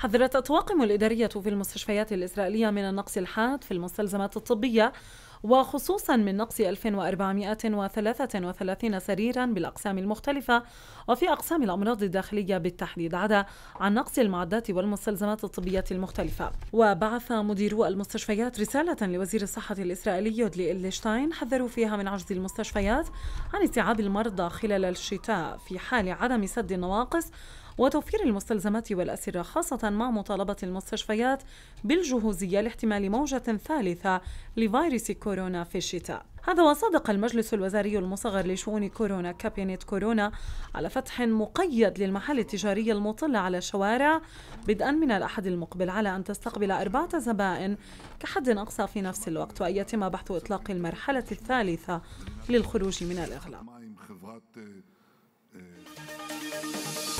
حذرت الطواقم الإدارية في المستشفيات الإسرائيلية من النقص الحاد في المستلزمات الطبية وخصوصا من نقص 1433 سريرا بالأقسام المختلفة وفي أقسام الأمراض الداخلية بالتحديد عدا عن نقص المعدات والمستلزمات الطبية المختلفة وبعث مديرو المستشفيات رسالة لوزير الصحة الإسرائيلي يودلي إلشتاين حذروا فيها من عجز المستشفيات عن استيعاب المرضى خلال الشتاء في حال عدم سد النواقص وتوفير المستلزمات والأسرة خاصة مع مطالبة المستشفيات بالجهوزية لاحتمال موجة ثالثة لفيروس كورونا في الشتاء هذا وصدق المجلس الوزاري المصغر لشؤون كورونا كابينت كورونا على فتح مقيد للمحل التجاري المطل على الشوارع بدءا من الأحد المقبل على أن تستقبل أربعة زبائن كحد أقصى في نفس الوقت وأن يتم بحث إطلاق المرحلة الثالثة للخروج من الإغلاق